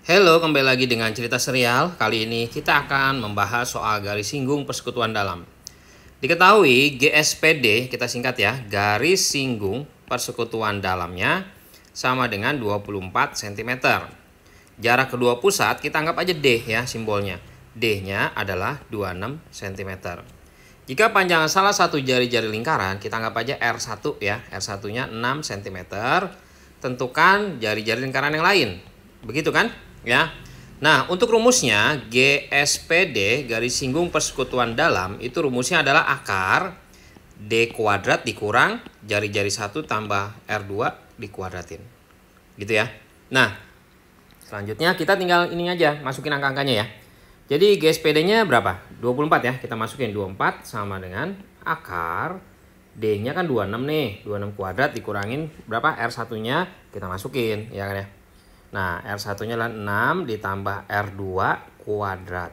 Halo, kembali lagi dengan cerita serial. Kali ini kita akan membahas soal garis singgung persekutuan dalam. Diketahui GSPD, kita singkat ya, garis singgung persekutuan dalamnya sama dengan 24 cm. Jarak kedua pusat kita anggap aja D ya simbolnya. D-nya adalah 26 cm. Jika panjang salah satu jari-jari lingkaran, kita anggap aja R1 ya. R1-nya 6 cm. Tentukan jari-jari lingkaran yang lain. Begitu kan? ya. Nah, untuk rumusnya GSPD garis singgung persekutuan dalam itu rumusnya adalah akar D kuadrat dikurang jari-jari 1 tambah R2 dikuadratin. Gitu ya. Nah, selanjutnya kita tinggal ini aja, masukin angka-angkanya ya. Jadi GSPD-nya berapa? 24 ya. Kita masukin 24 sama dengan akar D-nya kan 26 nih. 26 kuadrat dikurangin berapa? R1-nya kita masukin ya kan ya. Nah, R1-nya adalah 6 ditambah R2 kuadrat.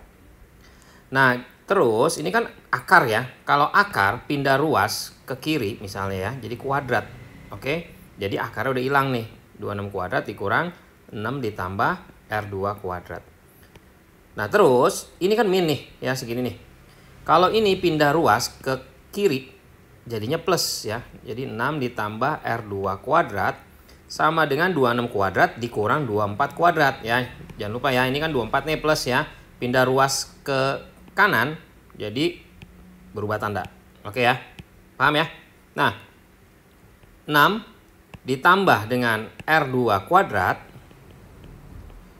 Nah, terus ini kan akar ya. Kalau akar pindah ruas ke kiri misalnya ya, jadi kuadrat. Oke, jadi akarnya udah hilang nih. 26 kuadrat dikurang 6 ditambah R2 kuadrat. Nah, terus ini kan min nih, ya segini nih. Kalau ini pindah ruas ke kiri, jadinya plus ya. Jadi 6 ditambah R2 kuadrat sama dengan 26 kuadrat dikurang 24 kuadrat ya. Jangan lupa ya, ini kan 24 nih plus ya. Pindah ruas ke kanan jadi berubah tanda. Oke ya. Paham ya? Nah, 6 ditambah dengan R2 kuadrat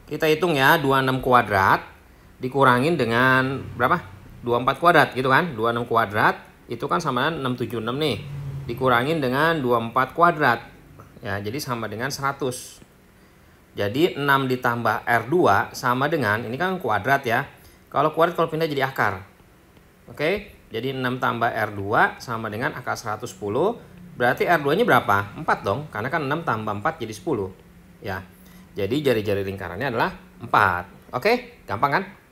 kita hitung ya 26 kuadrat dikurangin dengan berapa? 24 kuadrat gitu kan. 26 kuadrat itu kan sama dengan 676 nih. Dikurangin dengan 24 kuadrat ya jadi sama dengan 100 jadi 6 ditambah R2 sama dengan, ini kan kuadrat ya. Kalau kuadrat kalau pindah jadi akar. Oke, okay? jadi 6 tambah R2 sama dengan akar 110. Berarti R2-nya berapa? 4 dong, karena kan 6 tambah 4 jadi 10. Ya, jadi jari-jari lingkarannya adalah 4. Oke, okay? gampang kan?